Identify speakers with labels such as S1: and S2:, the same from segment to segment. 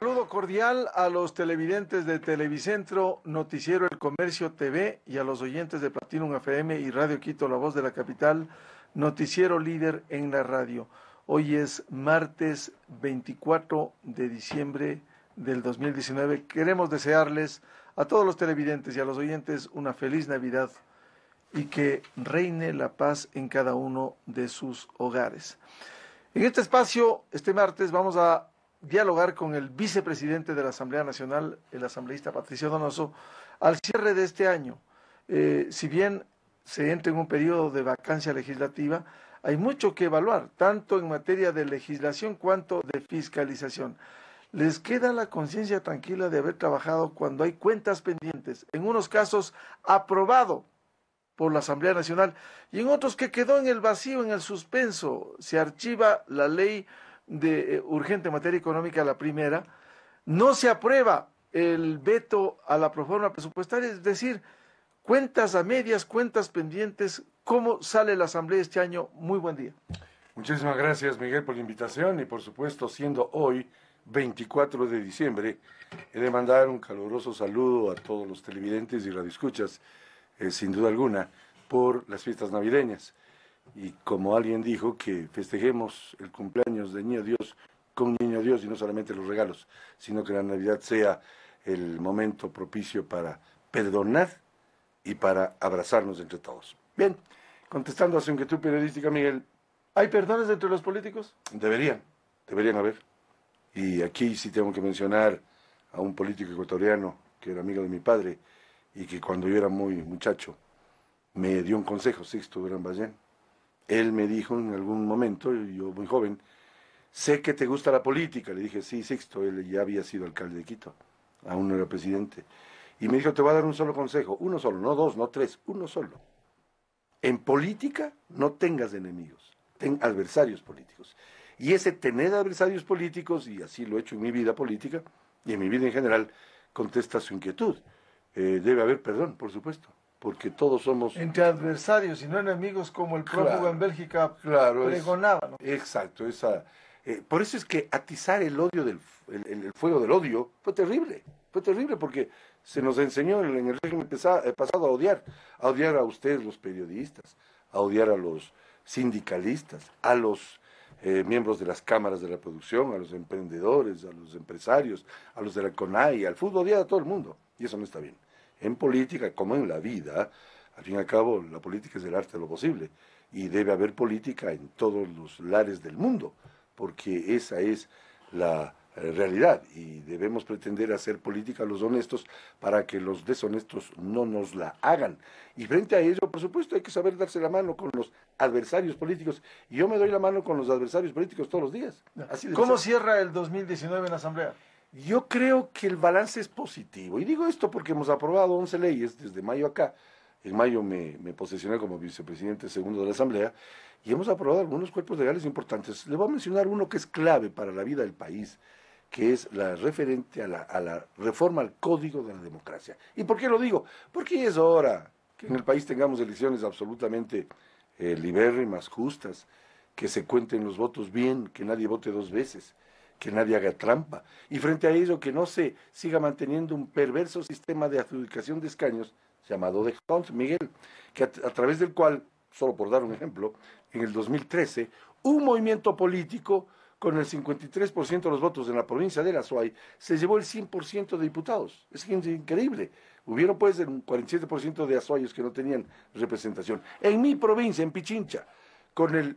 S1: Saludo cordial a los televidentes de Televicentro, Noticiero El Comercio TV y a los oyentes de Platinum FM y Radio Quito, la voz de la capital, Noticiero Líder en la radio. Hoy es martes 24 de diciembre del 2019. Queremos desearles a todos los televidentes y a los oyentes una feliz Navidad y que reine la paz en cada uno de sus hogares. En este espacio, este martes, vamos a dialogar con el vicepresidente de la Asamblea Nacional, el asambleísta Patricio Donoso, al cierre de este año. Eh, si bien se entra en un periodo de vacancia legislativa, hay mucho que evaluar, tanto en materia de legislación cuanto de fiscalización. Les queda la conciencia tranquila de haber trabajado cuando hay cuentas pendientes, en unos casos aprobado por la Asamblea Nacional y en otros que quedó en el vacío, en el suspenso. Se archiva la ley de eh, urgente materia económica, la primera, no se aprueba el veto a la proforma presupuestaria, es decir, cuentas a medias, cuentas pendientes, cómo sale la Asamblea este año. Muy buen día.
S2: Muchísimas gracias, Miguel, por la invitación y, por supuesto, siendo hoy 24 de diciembre, he de mandar un caluroso saludo a todos los televidentes y radioescuchas, eh, sin duda alguna, por las fiestas navideñas. Y como alguien dijo que festejemos el cumpleaños de Niño Dios con Niño Dios y no solamente los regalos, sino que la Navidad sea el momento propicio para perdonar y para abrazarnos entre todos. Bien, contestando a su inquietud periodística, Miguel, ¿hay perdones entre los políticos? Deberían, deberían haber. Y aquí sí tengo que mencionar a un político ecuatoriano que era amigo de mi padre y que cuando yo era muy muchacho me dio un consejo, Sixto en Ballén él me dijo en algún momento, yo muy joven, sé que te gusta la política. Le dije, sí, sexto, él ya había sido alcalde de Quito, aún no era presidente. Y me dijo, te voy a dar un solo consejo, uno solo, no dos, no tres, uno solo. En política no tengas enemigos, ten adversarios políticos. Y ese tener adversarios políticos, y así lo he hecho en mi vida política y en mi vida en general, contesta su inquietud. Eh, debe haber perdón, por supuesto porque todos somos... Entre adversarios
S1: y no enemigos como el prófugo en Bélgica claro, pregonaba.
S2: exacto, esa, eh, por eso es que atizar el odio, del, el, fuego del odio, fue terrible, fue terrible porque se nos enseñó en el régimen eh, pasado a odiar, a odiar a ustedes los periodistas, a odiar a los sindicalistas, a los eh, miembros de las cámaras de la producción, a los emprendedores, a los empresarios, a los de la CONAI, al fútbol, odiar a todo el mundo. Y eso no está bien en política como en la vida, al fin y al cabo la política es el arte de lo posible y debe haber política en todos los lares del mundo, porque esa es la eh, realidad y debemos pretender hacer política a los honestos para que los deshonestos no nos la hagan. Y frente a ello, por supuesto, hay que saber darse la mano con los adversarios políticos. Y yo me doy la mano con los adversarios políticos todos los días. ¿Cómo
S1: cierra el 2019 en la Asamblea?
S2: Yo creo que el balance es positivo. Y digo esto porque hemos aprobado 11 leyes desde mayo acá. En mayo me, me posesioné como vicepresidente segundo de la Asamblea y hemos aprobado algunos cuerpos legales importantes. Le voy a mencionar uno que es clave para la vida del país, que es la referente a la, reforma al Código de la Democracia. ¿Y por qué lo digo? Porque es hora que en el país tengamos elecciones absolutamente y eh, más justas, que se cuenten los votos bien, que nadie vote dos veces que nadie haga trampa. Y frente a ello, que no se siga manteniendo un perverso sistema de adjudicación de escaños llamado de Count Miguel, que a, través del cual, solo por dar un ejemplo, en el 2013, un movimiento político con el 53% de los votos en la provincia de Azuay, se llevó el 100% de diputados. Es increíble. Hubieron pues el 47% de azuayos que no tenían representación. En mi provincia, en Pichincha, con el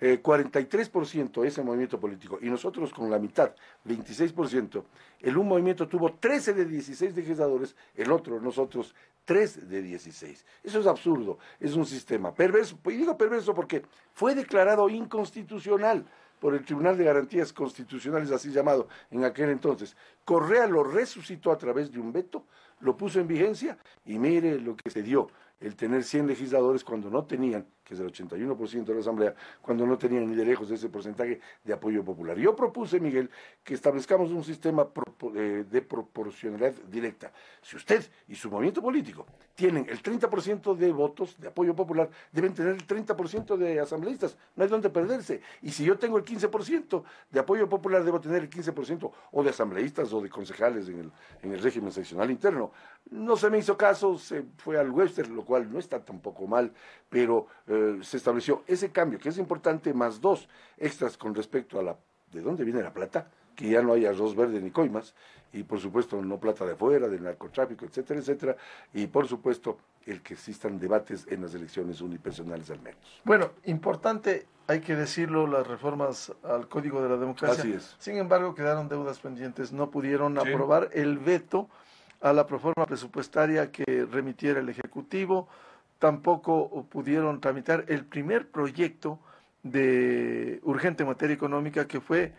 S2: eh, 43% ese movimiento político y nosotros con la mitad, 26%, el un movimiento tuvo 13 de 16 legisladores, el otro, nosotros, 3 de 16. Eso es absurdo, es un sistema perverso. Y digo perverso porque fue declarado inconstitucional por el Tribunal de Garantías Constitucionales, así llamado en aquel entonces. Correa lo resucitó a través de un veto, lo puso en vigencia y mire lo que se dio el tener 100 legisladores cuando no tenían que es el 81% de la Asamblea, cuando no tenían ni de lejos ese porcentaje de apoyo popular. Yo propuse, Miguel, que establezcamos un sistema eh, de proporcionalidad directa. Si usted y su movimiento político tienen el 30% de votos de apoyo popular, deben tener el 30% de asambleístas, no hay donde perderse. Y si yo tengo el 15% de apoyo popular, debo tener el 15% o de asambleístas o de concejales en el, régimen seccional interno. No se me hizo caso, se fue al Webster, lo cual no está tampoco mal, pero... Eh, eh, se estableció ese cambio, que es importante, más dos extras con respecto a la de dónde viene la plata, que ya no hay arroz verde ni coimas, y por supuesto no plata de afuera, del narcotráfico, etcétera, etcétera, y por supuesto el que existan debates en las elecciones unipersonales al menos.
S1: Bueno, importante, hay que decirlo, las reformas al Código de la Democracia. Así es. Sin embargo, quedaron deudas pendientes, no pudieron aprobar el veto a la reforma presupuestaria que remitiera el Ejecutivo, tampoco pudieron tramitar el primer proyecto de urgente materia económica que fue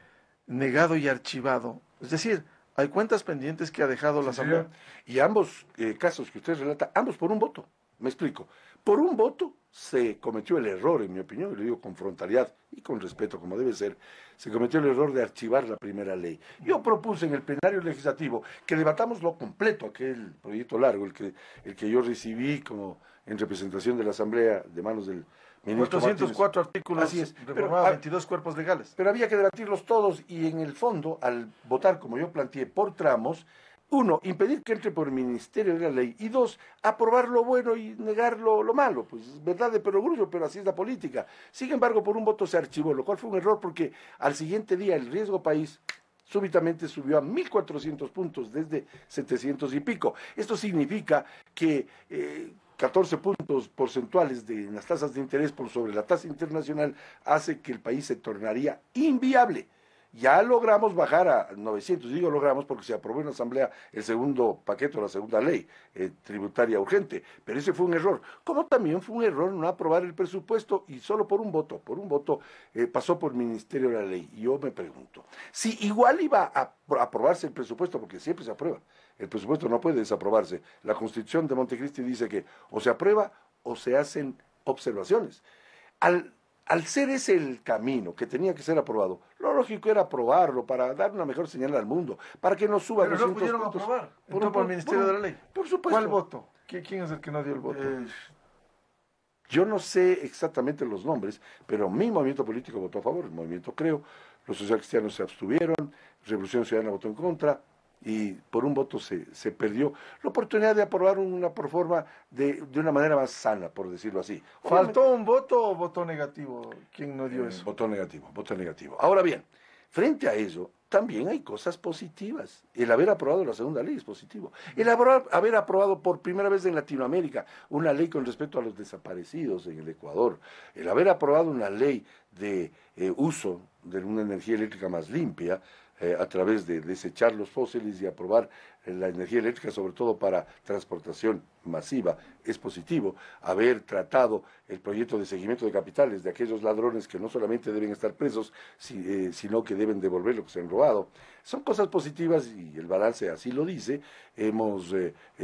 S1: negado y archivado. Es decir, hay cuentas pendientes que ha dejado la Asamblea.
S2: Y ambos eh, casos que usted relata, ambos por un voto. Me explico. Por un voto se cometió el error, en mi opinión, y lo digo con frontalidad y con respeto, como debe ser, se cometió el error de archivar la primera ley. Yo propuse en el plenario legislativo que debatamos lo completo, aquel proyecto largo, el que, el que yo recibí como en representación de la Asamblea de manos del ministro 404 artículos, Así es. 22 cuerpos legales. Pero había que debatirlos todos y en el fondo, al votar, como yo planteé, por tramos, uno, impedir que entre por el Ministerio de la Ley. Y dos, aprobar lo bueno y negar lo, malo. Pues es verdad de perogrullo, pero así es la política. Sin embargo, por un voto se archivó, lo cual fue un error porque al siguiente día el riesgo país súbitamente subió a 1.400 puntos desde 700 y pico. Esto significa que... Eh, 14 puntos porcentuales de las tasas de interés por sobre la tasa internacional hace que el país se tornaría inviable. Ya logramos bajar a 900, digo logramos porque se aprobó en la Asamblea el segundo paquete la segunda ley eh, tributaria urgente, pero ese fue un error. Como también fue un error no aprobar el presupuesto y solo por un voto, por un voto eh, pasó por el Ministerio de la Ley. yo me pregunto, si igual iba a aprobarse el presupuesto, porque siempre se aprueba, el presupuesto no puede desaprobarse. La Constitución de Montecristi dice que o se aprueba o se hacen observaciones. Al, al ser ese el camino que tenía que ser aprobado, lo lógico era aprobarlo para dar una mejor señal al mundo, para que no suba Pero no pudieron aprobar. Por, por, el Ministerio de la Ley. Por supuesto. ¿Cuál voto? ¿Quién es el que no dio el voto? Eh, yo no sé exactamente los nombres, pero mi movimiento político votó a favor, el movimiento Creo, los social cristianos se abstuvieron, Revolución Ciudadana votó en contra, y por un voto se, perdió la oportunidad de aprobar una reforma de, de una manera más sana, por decirlo así. ¿Faltó un voto o voto negativo? ¿Quién no dio eh, eso? Voto negativo, voto negativo. Ahora bien, frente a eso también hay cosas positivas. El haber aprobado la segunda ley es positivo. El haber, aprobado por primera vez en Latinoamérica una ley con respecto a los desaparecidos en el Ecuador. El haber aprobado una ley de eh, uso de una energía eléctrica más limpia eh, a través de desechar los fósiles y aprobar eh, la energía eléctrica, sobre todo para transportación masiva. Es positivo haber tratado el proyecto de seguimiento de capitales de aquellos ladrones que no solamente deben estar presos, eh, sino que deben devolver lo que se han robado. Son cosas positivas y el balance así lo dice. Hemos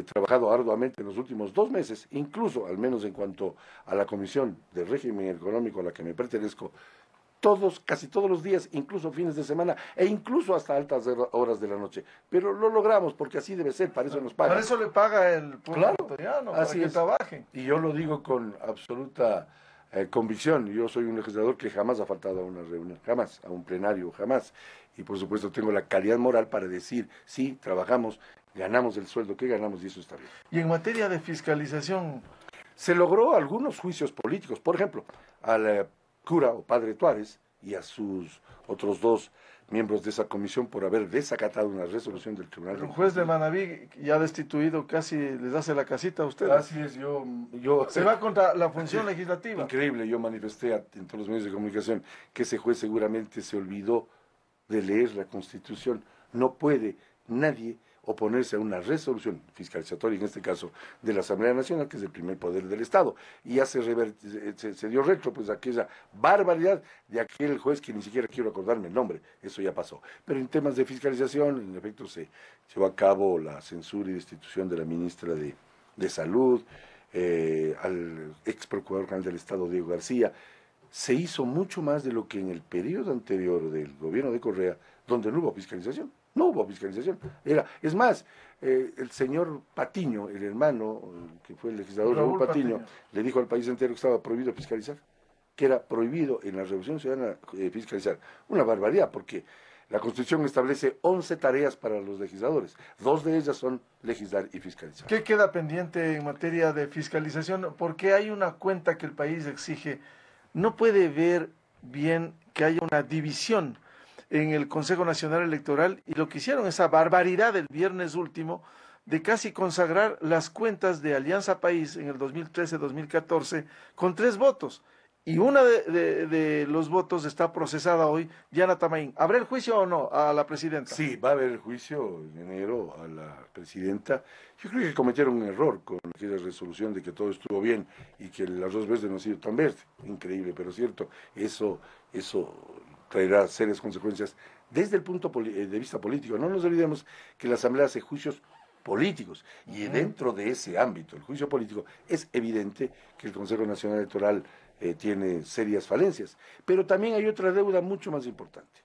S2: trabajado arduamente en los últimos dos meses, incluso al menos en cuanto a la Comisión de Régimen Económico a la que me pertenezco, todos, casi todos los días, incluso fines de semana e incluso hasta altas horas de la noche. Pero lo logramos porque así debe ser, para eso nos pagan. Para eso
S1: le paga el pueblo así para que trabaje.
S2: Y yo lo digo con absoluta eh, convicción. Yo soy un legislador que jamás ha faltado a una reunión, jamás, a un plenario, jamás. Y por supuesto tengo la calidad moral para decir, sí, trabajamos, ganamos el sueldo que ganamos y eso está bien. Y en materia de fiscalización... Se logró algunos juicios políticos. Por ejemplo, al... Eh, cura o padre Tuárez y a sus otros dos miembros de esa comisión por haber desacatado una resolución del tribunal. un juez
S1: de Manaví ya destituido casi les hace la casita a ustedes. Así es, yo... yo Se va
S2: contra la función legislativa. Increíble, yo manifesté en todos los medios de comunicación que ese juez seguramente se olvidó de leer la Constitución. No puede nadie oponerse a una resolución fiscalizatoria, en este caso de la Asamblea Nacional, que es el primer poder del Estado. Y ya se, dio retro pues, aquella barbaridad de aquel juez que ni siquiera quiero acordarme el nombre, eso ya pasó. Pero en temas de fiscalización, en efecto, se llevó a cabo la censura y destitución de la ministra de, Salud, eh, al ex procurador general del Estado, Diego García. Se hizo mucho más de lo que en el periodo anterior del gobierno de Correa, donde no hubo fiscalización. No hubo fiscalización. Era, es más, eh, el señor Patiño, el hermano, eh, que fue el legislador Raúl, Patiño, le dijo al país entero que estaba prohibido fiscalizar, que era prohibido en la Revolución Ciudadana eh, fiscalizar. Una barbaridad, porque la Constitución establece 11 tareas para los legisladores. Dos de ellas son legislar y fiscalizar. ¿Qué
S1: queda pendiente en materia de fiscalización? Porque hay una cuenta que el país exige. No puede ver bien que haya una división en el Consejo Nacional Electoral y lo que hicieron, esa barbaridad del viernes último, de casi consagrar las cuentas de Alianza País en el 2013-2014 con tres votos. Y una de, los votos está procesada hoy, Diana Tamaín. ¿Habrá el
S2: juicio o no a la presidenta? Sí, va a haber juicio en enero a la presidenta. Yo creo que cometieron un error con aquella resolución de que todo estuvo bien y que las dos veces no ha sido tan verde. Increíble, pero cierto, eso, eso traerá serias consecuencias desde el punto eh, de vista político. No nos olvidemos que la Asamblea hace juicios políticos y dentro de ese ámbito, el juicio político, es evidente que el Consejo Nacional Electoral eh, tiene serias falencias. Pero también hay otra deuda mucho más importante.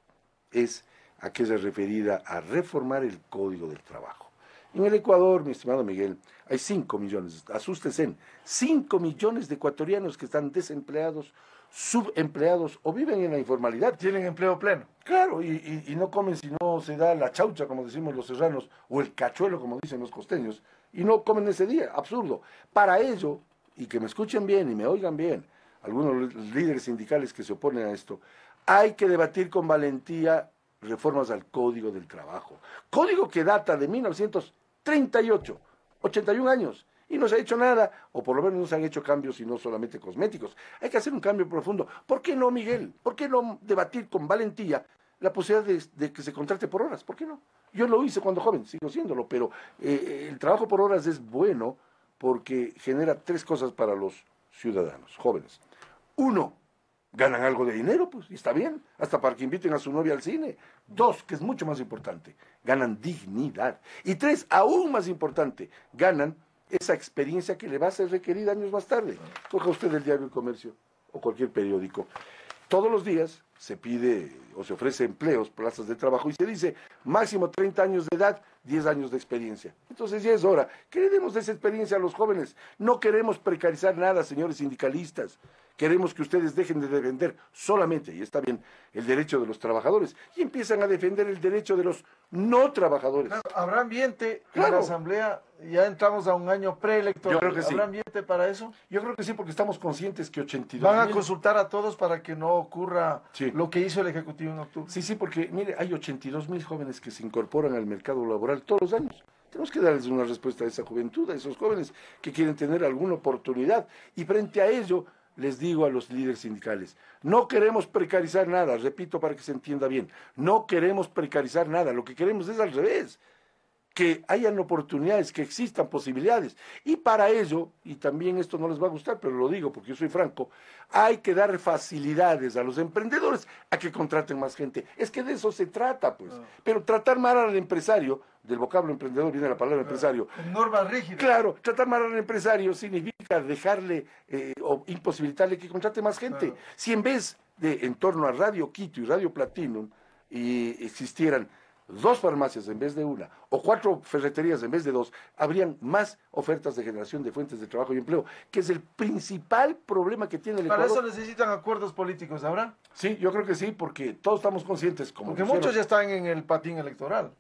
S2: Es aquella referida a reformar el Código del Trabajo. En el Ecuador, mi estimado Miguel, hay 5 millones, asústense, 5 millones de ecuatorianos que están desempleados subempleados o viven en la informalidad. Tienen empleo pleno. Claro, y, no comen si no se da la chaucha, como decimos los serranos, o el cachuelo, como dicen los costeños, y no comen ese día, absurdo. Para ello, y que me escuchen bien y me oigan bien, algunos líderes sindicales que se oponen a esto, hay que debatir con valentía reformas al Código del Trabajo. Código que data de 1938, 81 años, y no se ha hecho nada, o por lo menos no se han hecho cambios y no solamente cosméticos. Hay que hacer un cambio profundo. ¿Por qué no, Miguel? ¿Por qué no debatir con valentía la posibilidad de, que se contrate por horas? ¿Por qué no? Yo lo hice cuando joven, sigo siéndolo, pero eh, eh, el trabajo por horas es bueno porque genera tres cosas para los ciudadanos jóvenes. Uno, ganan algo de dinero, pues, y está bien, hasta para que inviten a su novia al cine. Dos, que es mucho más importante, ganan dignidad. Y tres, aún más importante, ganan esa experiencia que le va a ser requerida años más tarde. Coja usted el diario El Comercio o cualquier periódico. Todos los días se pide o se ofrece empleos, plazas de trabajo, y se dice máximo 30 años de edad, 10 años de experiencia. Entonces ya es hora Queremos le demos esa experiencia a los jóvenes. No queremos precarizar nada, señores sindicalistas. Queremos que ustedes dejen de defender solamente, y está bien, el derecho de los trabajadores, y empiezan a defender el derecho de los no trabajadores.
S1: ¿Habrá ambiente en la Asamblea? Ya entramos a un año preelectoral. ¿Habrá ambiente para eso? Yo creo que sí, porque estamos conscientes que
S2: 82. Van a consultar a todos para que no ocurra lo que hizo el Ejecutivo Sí, sí, porque mire, hay 82 mil jóvenes que se incorporan al mercado laboral todos los años. Tenemos que darles una respuesta a esa juventud, a esos jóvenes que quieren tener alguna oportunidad. Y frente a ello, les digo a los líderes sindicales, no queremos precarizar nada, repito para que se entienda bien, no queremos precarizar nada, lo que queremos es al revés, que hayan oportunidades, que existan posibilidades. Y para ello, y también esto no les va a gustar, pero lo digo porque yo soy franco, hay que dar facilidades a los emprendedores a que contraten más gente. Es que de eso se trata, pues. Ah. Pero tratar mal al empresario, del vocablo emprendedor viene la palabra ah, empresario. Normas rígidas. Claro, tratar mal al empresario significa dejarle eh, o imposibilitarle que contrate más gente. Si en vez de en torno a Radio Quito y Radio Platinum existieran dos farmacias en vez de una o cuatro ferreterías en vez de dos, habrían más ofertas de generación de fuentes de trabajo y empleo, que es el principal problema que tiene el Ecuador. Para eso necesitan acuerdos políticos, ahora Sí, yo creo que sí, porque todos estamos conscientes. Como porque muchos ya están en el patín electoral.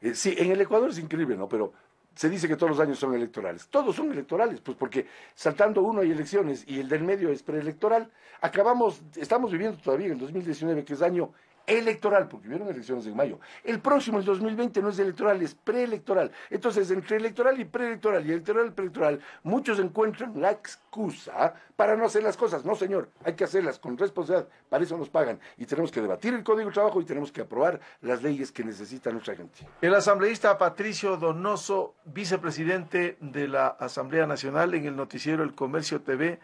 S2: Eh, sí, en el Ecuador es increíble, ¿no? Pero se dice que todos los años son electorales. Todos son electorales, pues porque saltando uno hay elecciones y el del medio es preelectoral. Acabamos, estamos viviendo todavía en 2019, que es año electoral, porque hubieron elecciones en mayo. El próximo, el 2020, no es electoral, es preelectoral. Entonces, entre electoral y preelectoral y electoral y preelectoral, muchos encuentran la excusa para no hacer las cosas. No, señor, hay que hacerlas con responsabilidad. Para eso nos pagan. Y tenemos que debatir el Código de Trabajo y tenemos que aprobar las leyes que necesita nuestra gente.
S1: El asambleísta Patricio Donoso, vicepresidente de la Asamblea Nacional en el noticiero El Comercio TV,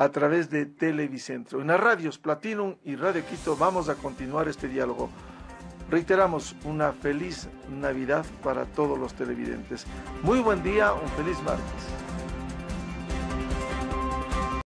S1: a través de Televicentro. En las radios Platinum y Radio Quito vamos a continuar este diálogo. Reiteramos una feliz Navidad para todos los televidentes. Muy buen día, un feliz martes.